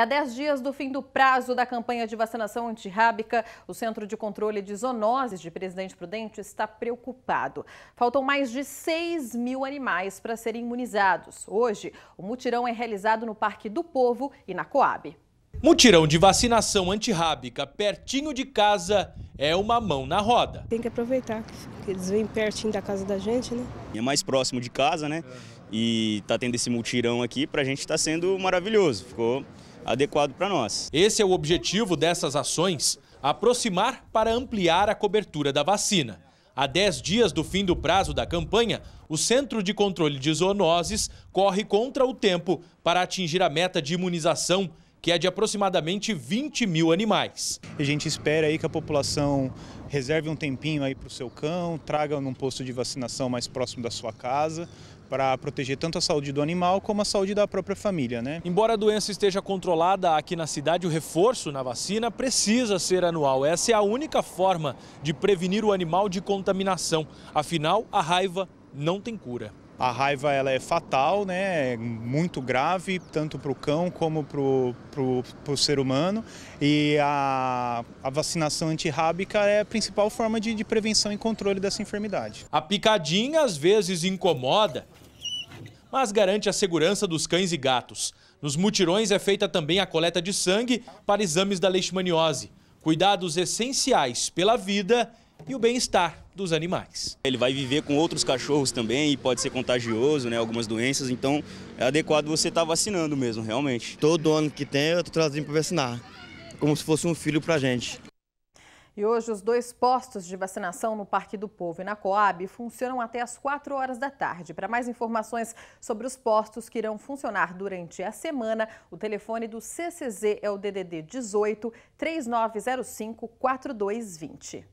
Há 10 dias do fim do prazo da campanha de vacinação antirrábica, o Centro de Controle de Zoonoses de Presidente Prudente está preocupado. Faltam mais de 6 mil animais para serem imunizados. Hoje, o mutirão é realizado no Parque do Povo e na Coab. Mutirão de vacinação antirrábica pertinho de casa é uma mão na roda. Tem que aproveitar, que eles vêm pertinho da casa da gente, né? É mais próximo de casa, né? E tá tendo esse mutirão aqui, pra gente tá sendo maravilhoso. Ficou adequado para nós. Esse é o objetivo dessas ações: aproximar para ampliar a cobertura da vacina. A 10 dias do fim do prazo da campanha, o Centro de Controle de Zoonoses corre contra o tempo para atingir a meta de imunização que é de aproximadamente 20 mil animais. A gente espera aí que a população reserve um tempinho aí para o seu cão, traga num posto de vacinação mais próximo da sua casa, para proteger tanto a saúde do animal como a saúde da própria família, né? Embora a doença esteja controlada aqui na cidade, o reforço na vacina precisa ser anual. Essa é a única forma de prevenir o animal de contaminação. Afinal, a raiva não tem cura. A raiva ela é fatal, né? é muito grave, tanto para o cão como para o ser humano. E a, a vacinação antirrábica é a principal forma de, de prevenção e controle dessa enfermidade. A picadinha às vezes incomoda, mas garante a segurança dos cães e gatos. Nos mutirões é feita também a coleta de sangue para exames da leishmaniose. Cuidados essenciais pela vida e o bem-estar dos animais. Ele vai viver com outros cachorros também e pode ser contagioso, né? Algumas doenças, então é adequado você estar tá vacinando mesmo, realmente. Todo ano que tem eu tô trazendo para vacinar, como se fosse um filho para gente. E hoje os dois postos de vacinação no Parque do Povo e na Coab funcionam até as 4 horas da tarde. Para mais informações sobre os postos que irão funcionar durante a semana, o telefone do CCZ é o DDD 18 3905 4220.